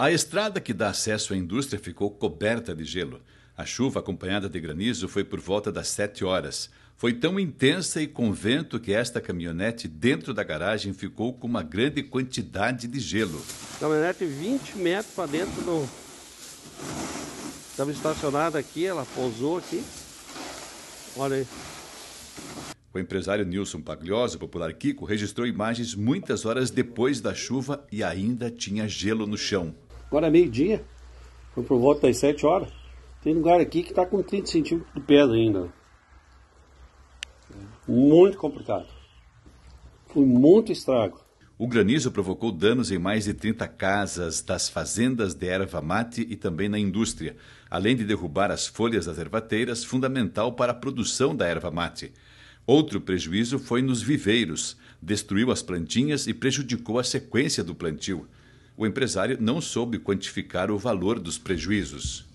A estrada que dá acesso à indústria ficou coberta de gelo. A chuva, acompanhada de granizo, foi por volta das sete horas. Foi tão intensa e com vento que esta caminhonete dentro da garagem ficou com uma grande quantidade de gelo. Caminhonete 20 metros para dentro do. Estava estacionada aqui, ela pousou aqui. Olha aí. O empresário Nilson Pagliosa, popular Kiko, registrou imagens muitas horas depois da chuva e ainda tinha gelo no chão. Agora é meio-dia. Foi por volta das 7 horas. Tem lugar aqui que está com 30 centímetros de pedra ainda. Muito complicado. Foi muito estrago. O granizo provocou danos em mais de 30 casas das fazendas de erva mate e também na indústria, além de derrubar as folhas das ervateiras, fundamental para a produção da erva mate. Outro prejuízo foi nos viveiros, destruiu as plantinhas e prejudicou a sequência do plantio o empresário não soube quantificar o valor dos prejuízos.